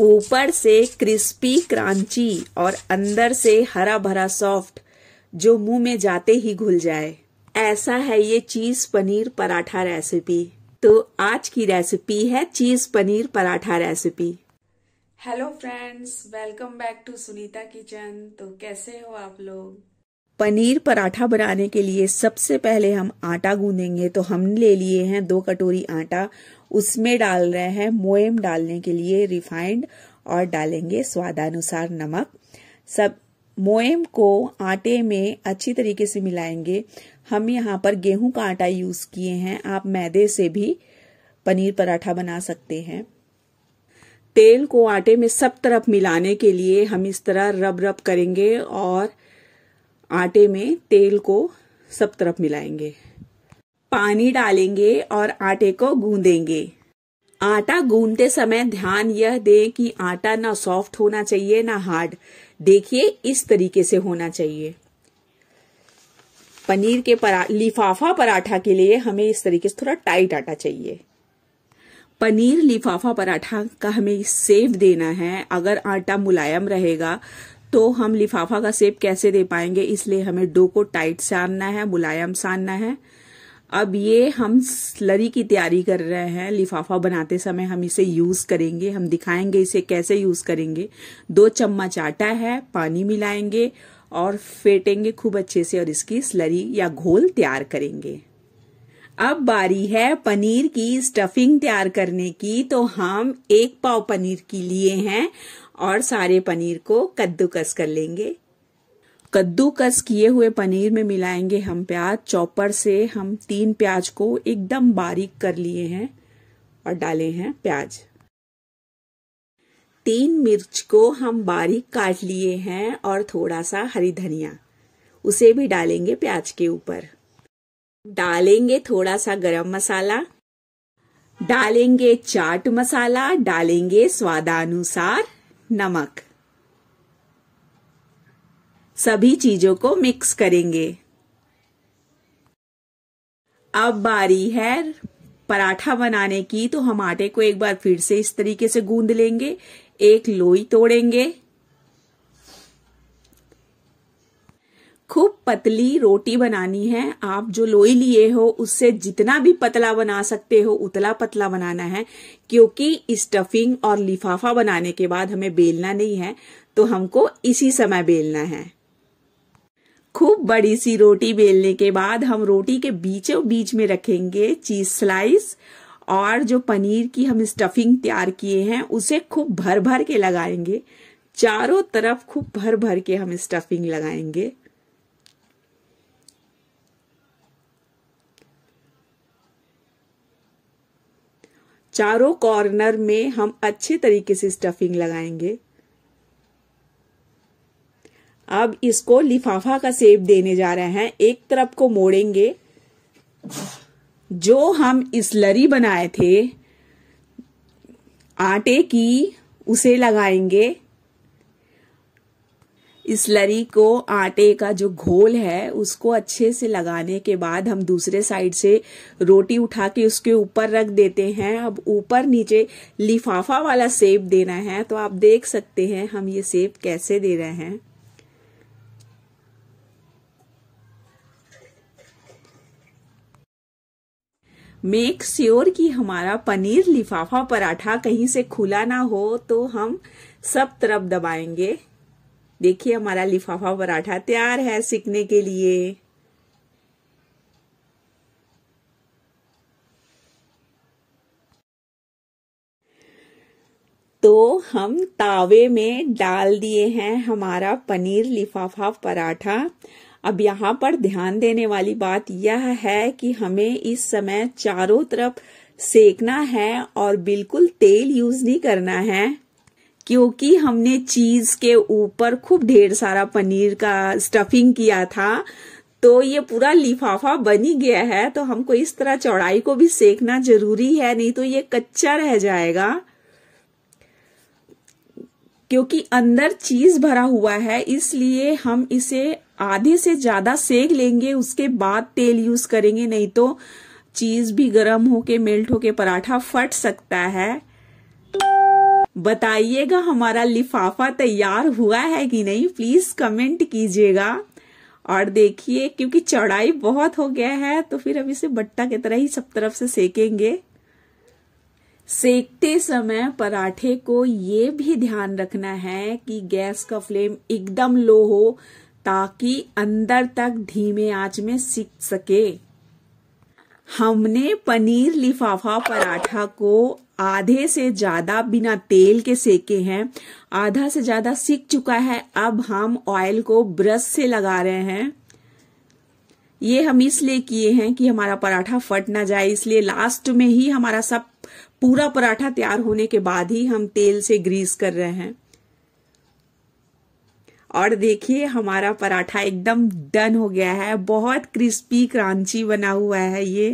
ऊपर से क्रिस्पी क्रांची और अंदर से हरा भरा सॉफ्ट जो मुंह में जाते ही घुल जाए ऐसा है ये चीज पनीर पराठा रेसिपी तो आज की रेसिपी है cheese paneer paratha recipe hello friends welcome back to Sunita kitchen तो कैसे हो आप लोग पनीर पराठा बनाने के लिए सबसे पहले हम आटा गूंदेंगे तो हम ले लिए हैं दो कटोरी आटा उसमें डाल रहे हैं मोएम डालने के लिए रिफाइंड और डालेंगे स्वादानुसार नमक सब मोएम को आटे में अच्छी तरीके से मिलाएंगे हम यहाँ पर गेहूं का आटा यूज किए हैं आप मैदे से भी पनीर पराठा बना सकते हैं तेल को आटे में सब तरफ मिलाने के लिए हम इस तरह रब रब करेंगे और आटे में तेल को सब तरफ मिलाएंगे पानी डालेंगे और आटे को गूंदेंगे आटा गूंदते समय ध्यान यह दें कि आटा ना सॉफ्ट होना चाहिए ना हार्ड देखिए इस तरीके से होना चाहिए पनीर के परा लिफाफा पराठा के लिए हमें इस तरीके से थोड़ा टाइट आटा चाहिए पनीर लिफाफा पराठा का हमें सेव देना है अगर आटा मुलायम रहेगा तो हम लिफाफा का सेप कैसे दे पाएंगे इसलिए हमें डो को टाइट सानना है मुलायम सानना है अब ये हम स्लरी की तैयारी कर रहे हैं लिफाफा बनाते समय हम इसे यूज करेंगे हम दिखाएंगे इसे कैसे यूज करेंगे दो चम्मच आटा है पानी मिलाएंगे और फेटेंगे खूब अच्छे से और इसकी स्लरी या घोल तैयार करेंगे अब बारी है पनीर की स्टफिंग तैयार करने की तो हम एक पाव पनीर के लिए हैं और सारे पनीर को कद्दूकस कर लेंगे कद्दूकस किए हुए पनीर में मिलाएंगे हम प्याज चॉपर से हम तीन प्याज को एकदम बारीक कर लिए हैं और डाले हैं प्याज तीन मिर्च को हम बारीक काट लिए हैं और थोड़ा सा हरी धनिया उसे भी डालेंगे प्याज के ऊपर डालेंगे थोड़ा सा गरम मसाला डालेंगे चाट मसाला डालेंगे स्वादानुसार नमक सभी चीजों को मिक्स करेंगे अब बारी है पराठा बनाने की तो हम आटे को एक बार फिर से इस तरीके से गूंद लेंगे एक लोई तोड़ेंगे खूब पतली रोटी बनानी है आप जो लोई लिए हो उससे जितना भी पतला बना सकते हो उतला पतला बनाना है क्योंकि स्टफिंग और लिफाफा बनाने के बाद हमें बेलना नहीं है तो हमको इसी समय बेलना है खूब बड़ी सी रोटी बेलने के बाद हम रोटी के बीचों बीच में रखेंगे चीज स्लाइस और जो पनीर की हम स्टफिंग तैयार किए हैं उसे खूब भर भर के लगाएंगे चारों तरफ खूब भर भर के हम स्टफिंग लगाएंगे चारों कॉर्नर में हम अच्छे तरीके से स्टफिंग लगाएंगे अब इसको लिफाफा का सेप देने जा रहे हैं एक तरफ को मोड़ेंगे जो हम लरी बनाए थे आटे की उसे लगाएंगे इस लरी को आटे का जो घोल है उसको अच्छे से लगाने के बाद हम दूसरे साइड से रोटी उठा के उसके ऊपर रख देते हैं अब ऊपर नीचे लिफाफा वाला सेब देना है तो आप देख सकते हैं हम ये सेब कैसे दे रहे हैं मेक श्योर कि हमारा पनीर लिफाफा पराठा कहीं से खुला ना हो तो हम सब तरफ दबाएंगे देखिए हमारा लिफाफा पराठा तैयार है सीखने के लिए तो हम तावे में डाल दिए हैं हमारा पनीर लिफाफा पराठा अब यहाँ पर ध्यान देने वाली बात यह है कि हमें इस समय चारों तरफ सेकना है और बिल्कुल तेल यूज नहीं करना है क्योंकि हमने चीज के ऊपर खूब ढेर सारा पनीर का स्टफिंग किया था तो ये पूरा लिफाफा बन ही गया है तो हमको इस तरह चौड़ाई को भी सेकना जरूरी है नहीं तो ये कच्चा रह जाएगा क्योंकि अंदर चीज भरा हुआ है इसलिए हम इसे आधे से ज्यादा सेक लेंगे उसके बाद तेल यूज करेंगे नहीं तो चीज भी गर्म होके मेल्ट होके पराठा फट सकता है बताइएगा हमारा लिफाफा तैयार हुआ है कि नहीं प्लीज कमेंट कीजिएगा और देखिए क्योंकि चौड़ाई बहुत हो गया है तो फिर अब इसे बट्टा की तरह ही सब तरफ से सेकेंगे सेकते समय पराठे को ये भी ध्यान रखना है कि गैस का फ्लेम एकदम लो हो ताकि अंदर तक धीमे आंच में सीख सके हमने पनीर लिफाफा पराठा को आधे से ज्यादा बिना तेल के सेके हैं आधा से ज्यादा सीख चुका है अब हम ऑयल को ब्रश से लगा रहे हैं ये हम इसलिए किए हैं कि हमारा पराठा फट ना जाए इसलिए लास्ट में ही हमारा सब पूरा पराठा तैयार होने के बाद ही हम तेल से ग्रीस कर रहे हैं और देखिए हमारा पराठा एकदम डन हो गया है बहुत क्रिस्पी क्रांची बना हुआ है ये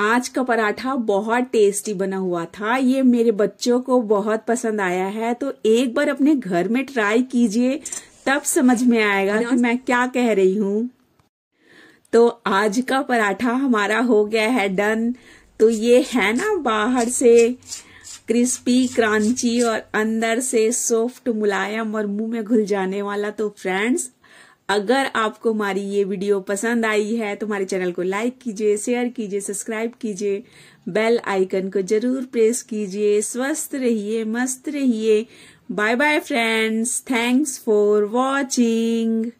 आज का पराठा बहुत टेस्टी बना हुआ था ये मेरे बच्चों को बहुत पसंद आया है तो एक बार अपने घर में ट्राई कीजिए तब समझ में आएगा कि मैं क्या कह रही हूँ तो आज का पराठा हमारा हो गया है डन तो ये है ना बाहर से क्रिस्पी क्रांची और अंदर से सॉफ्ट मुलायम और मुंह में घुल जाने वाला तो फ्रेंड्स अगर आपको हमारी ये वीडियो पसंद आई है तो हमारे चैनल को लाइक कीजिए शेयर कीजिए सब्सक्राइब कीजिए बेल आइकन को जरूर प्रेस कीजिए स्वस्थ रहिए मस्त रहिए bye bye friends thanks for watching